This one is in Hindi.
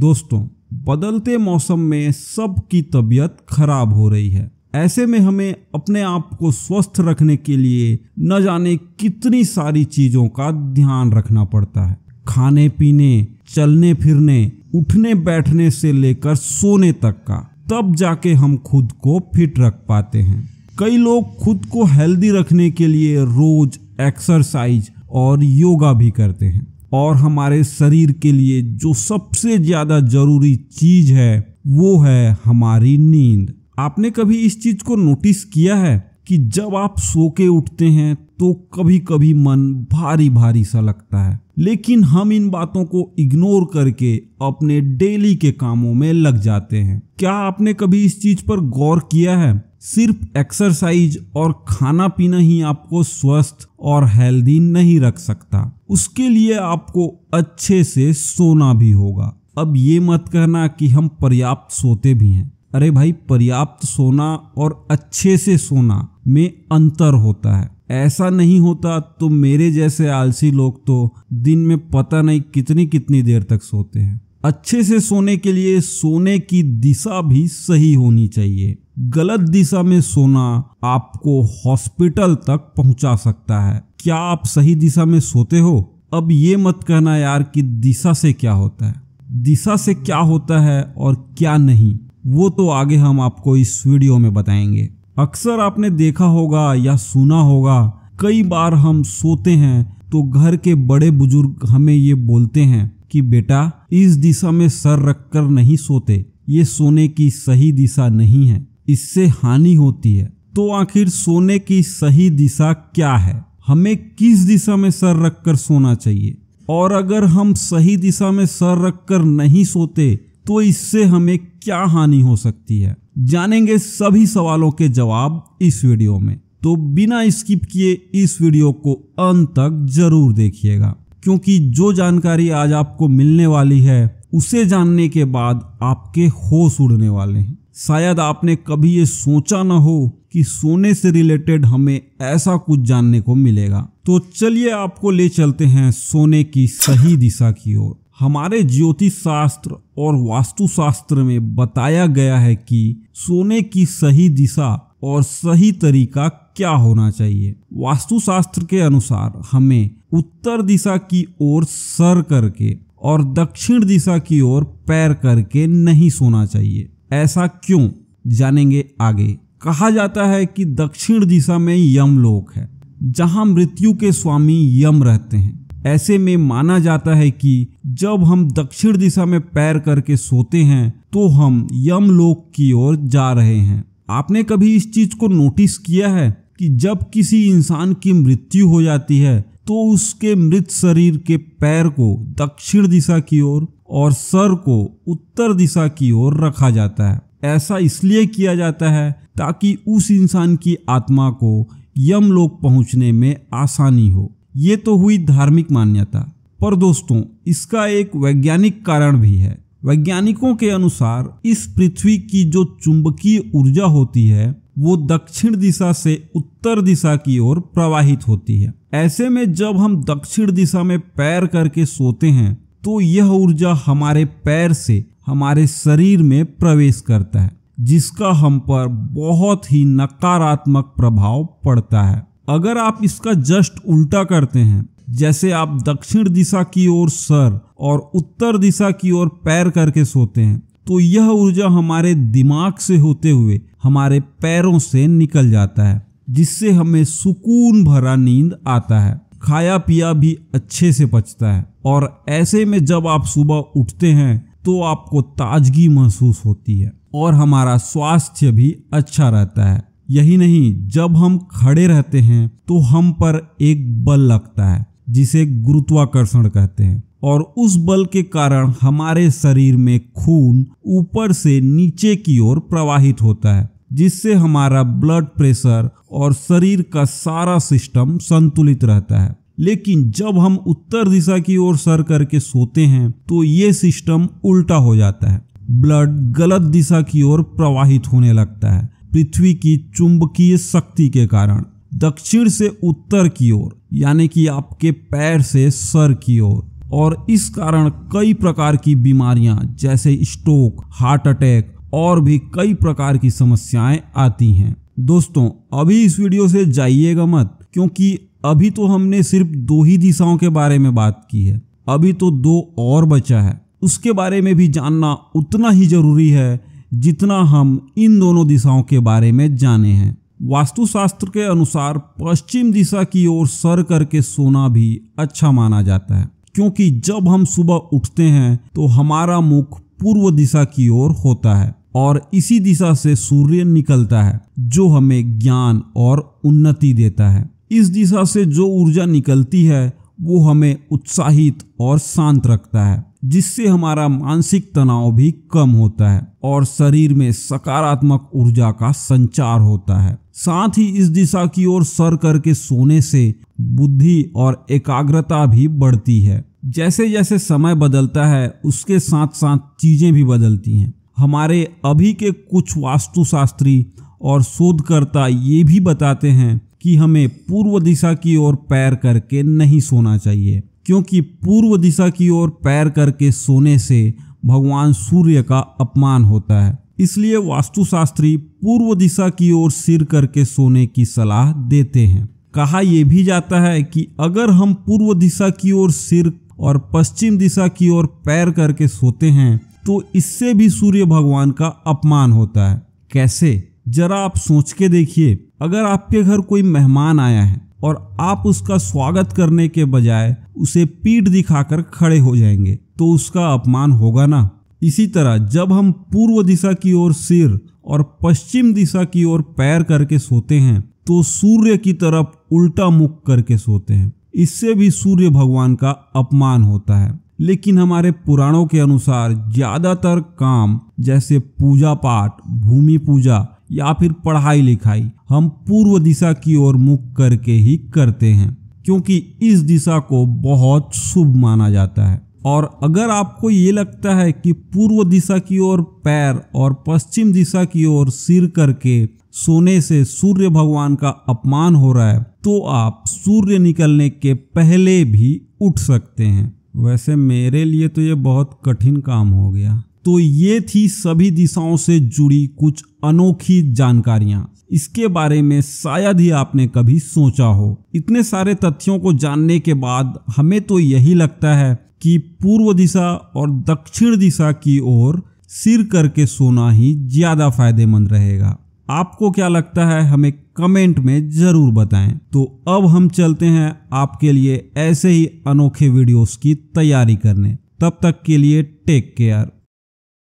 दोस्तों बदलते मौसम में सबकी तबीयत खराब हो रही है ऐसे में हमें अपने आप को स्वस्थ रखने के लिए न जाने कितनी सारी चीज़ों का ध्यान रखना पड़ता है खाने पीने चलने फिरने उठने बैठने से लेकर सोने तक का तब जाके हम खुद को फिट रख पाते हैं कई लोग खुद को हेल्दी रखने के लिए रोज एक्सरसाइज और योगा भी करते हैं और हमारे शरीर के लिए जो सबसे ज़्यादा ज़रूरी चीज़ है वो है हमारी नींद आपने कभी इस चीज़ को नोटिस किया है कि जब आप सो के उठते हैं तो कभी कभी मन भारी भारी सा लगता है लेकिन हम इन बातों को इग्नोर करके अपने डेली के कामों में लग जाते हैं क्या आपने कभी इस चीज पर गौर किया है सिर्फ एक्सरसाइज और खाना पीना ही आपको स्वस्थ और हेल्दी नहीं रख सकता उसके लिए आपको अच्छे से सोना भी होगा अब ये मत कहना कि हम पर्याप्त सोते भी हैं अरे भाई पर्याप्त सोना और अच्छे से सोना में अंतर होता है ऐसा नहीं होता तो मेरे जैसे आलसी लोग तो दिन में पता नहीं कितनी कितनी देर तक सोते हैं अच्छे से सोने के लिए सोने की दिशा भी सही होनी चाहिए गलत दिशा में सोना आपको हॉस्पिटल तक पहुंचा सकता है क्या आप सही दिशा में सोते हो अब ये मत कहना यार कि दिशा से क्या होता है दिशा से क्या होता है और क्या नहीं वो तो आगे हम आपको इस वीडियो में बताएंगे अक्सर आपने देखा होगा या सुना होगा कई बार हम सोते हैं तो घर के बड़े बुजुर्ग हमें ये बोलते हैं कि बेटा इस दिशा में सर रखकर नहीं सोते ये सोने की सही दिशा नहीं है इससे हानि होती है तो आखिर सोने की सही दिशा क्या है हमें किस दिशा में सर रखकर सोना चाहिए और अगर हम सही दिशा में सर रखकर नहीं सोते तो इससे हमें क्या हानि हो सकती है जानेंगे सभी सवालों के जवाब इस वीडियो में तो बिना स्किप किए इस वीडियो को अंत तक जरूर देखिएगा क्योंकि जो जानकारी आज आपको मिलने वाली है उसे जानने के बाद आपके होश उड़ने वाले हैं शायद आपने कभी ये सोचा ना हो कि सोने से रिलेटेड हमें ऐसा कुछ जानने को मिलेगा तो चलिए आपको ले चलते हैं सोने की सही दिशा की ओर हमारे ज्योतिष शास्त्र और वास्तुशास्त्र में बताया गया है कि सोने की सही दिशा और सही तरीका क्या होना चाहिए वास्तुशास्त्र के अनुसार हमें उत्तर दिशा की ओर सर करके और दक्षिण दिशा की ओर पैर करके नहीं सोना चाहिए ऐसा क्यों जानेंगे आगे कहा जाता है कि दक्षिण दिशा में यमलोक है जहां मृत्यु के स्वामी यम रहते हैं ऐसे में माना जाता है कि जब हम दक्षिण दिशा में पैर करके सोते हैं तो हम यमलोक की ओर जा रहे हैं आपने कभी इस चीज को नोटिस किया है कि जब किसी इंसान की मृत्यु हो जाती है तो उसके मृत शरीर के पैर को दक्षिण दिशा की ओर और, और सर को उत्तर दिशा की ओर रखा जाता है ऐसा इसलिए किया जाता है ताकि उस इंसान की आत्मा को यमलोक पहुंचने में आसानी हो ये तो हुई धार्मिक मान्यता पर दोस्तों इसका एक वैज्ञानिक कारण भी है वैज्ञानिकों के अनुसार इस पृथ्वी की जो चुंबकीय ऊर्जा होती है वो दक्षिण दिशा से उत्तर दिशा की ओर प्रवाहित होती है ऐसे में जब हम दक्षिण दिशा में पैर करके सोते हैं तो यह ऊर्जा हमारे पैर से हमारे शरीर में प्रवेश करता है जिसका हम पर बहुत ही नकारात्मक प्रभाव पड़ता है अगर आप इसका जस्ट उल्टा करते हैं जैसे आप दक्षिण दिशा की ओर सर और उत्तर दिशा की ओर पैर करके सोते हैं तो यह ऊर्जा हमारे दिमाग से होते हुए हमारे पैरों से निकल जाता है जिससे हमें सुकून भरा नींद आता है खाया पिया भी अच्छे से पचता है और ऐसे में जब आप सुबह उठते हैं तो आपको ताजगी महसूस होती है और हमारा स्वास्थ्य भी अच्छा रहता है यही नहीं जब हम खड़े रहते हैं तो हम पर एक बल लगता है जिसे गुरुत्वाकर्षण कहते हैं और उस बल के कारण हमारे शरीर में खून ऊपर से नीचे की ओर प्रवाहित होता है जिससे हमारा ब्लड प्रेशर और शरीर का सारा सिस्टम संतुलित रहता है लेकिन जब हम उत्तर दिशा की ओर सर करके सोते हैं तो ये सिस्टम उल्टा हो जाता है ब्लड गलत दिशा की ओर प्रवाहित होने लगता है पृथ्वी की चुंबकीय शक्ति के कारण दक्षिण से उत्तर की ओर यानी कि आपके पैर से सर की ओर और इस कारण कई प्रकार की बीमारियां जैसे स्ट्रोक हार्ट अटैक और भी कई प्रकार की समस्याएं आती हैं दोस्तों अभी इस वीडियो से जाइएगा मत क्योंकि अभी तो हमने सिर्फ दो ही दिशाओं के बारे में बात की है अभी तो दो और बचा है उसके बारे में भी जानना उतना ही जरूरी है जितना हम इन दोनों दिशाओं के बारे में जाने हैं वास्तुशास्त्र के अनुसार पश्चिम दिशा की ओर सर करके सोना भी अच्छा माना जाता है क्योंकि जब हम सुबह उठते हैं तो हमारा मुख पूर्व दिशा की ओर होता है और इसी दिशा से सूर्य निकलता है जो हमें ज्ञान और उन्नति देता है इस दिशा से जो ऊर्जा निकलती है वो हमें उत्साहित और शांत रखता है जिससे हमारा मानसिक तनाव भी कम होता है और शरीर में सकारात्मक ऊर्जा का संचार होता है साथ ही इस दिशा की ओर सर करके सोने से बुद्धि और एकाग्रता भी बढ़ती है जैसे जैसे समय बदलता है उसके साथ साथ चीज़ें भी बदलती हैं हमारे अभी के कुछ वास्तुशास्त्री और शोधकर्ता ये भी बताते हैं कि हमें पूर्व दिशा की ओर पैर करके नहीं सोना चाहिए क्योंकि पूर्व दिशा की ओर पैर करके सोने से भगवान सूर्य का अपमान होता है इसलिए वास्तुशास्त्री पूर्व दिशा की ओर सिर करके सोने की सलाह देते हैं कहा यह भी जाता है कि अगर हम पूर्व दिशा की ओर सिर और पश्चिम दिशा की ओर पैर करके सोते हैं तो इससे भी सूर्य भगवान का अपमान होता है कैसे जरा आप सोच के देखिए अगर आपके घर कोई मेहमान आया है और आप उसका स्वागत करने के बजाय उसे पीठ दिखाकर खड़े हो जाएंगे तो उसका अपमान होगा ना इसी तरह जब हम पूर्व दिशा की ओर सिर और पश्चिम दिशा की ओर पैर करके सोते हैं तो सूर्य की तरफ उल्टा मुख करके सोते हैं इससे भी सूर्य भगवान का अपमान होता है लेकिन हमारे पुराणों के अनुसार ज्यादातर काम जैसे पूजा पाठ भूमि पूजा या फिर पढ़ाई लिखाई हम पूर्व दिशा की ओर मुख करके ही करते हैं क्योंकि इस दिशा को बहुत शुभ माना जाता है और अगर आपको ये लगता है कि पूर्व दिशा की ओर पैर और पश्चिम दिशा की ओर सिर करके सोने से सूर्य भगवान का अपमान हो रहा है तो आप सूर्य निकलने के पहले भी उठ सकते हैं वैसे मेरे लिए तो ये बहुत कठिन काम हो गया तो ये थी सभी दिशाओं से जुड़ी कुछ अनोखी जानकारियाँ इसके बारे में शायद ही आपने कभी सोचा हो इतने सारे तथ्यों को जानने के बाद हमें तो यही लगता है कि पूर्व दिशा और दक्षिण दिशा की ओर सिर करके सोना ही ज़्यादा फायदेमंद रहेगा आपको क्या लगता है हमें कमेंट में ज़रूर बताएं तो अब हम चलते हैं आपके लिए ऐसे ही अनोखे वीडियोस की तैयारी करने तब तक के लिए टेक केयर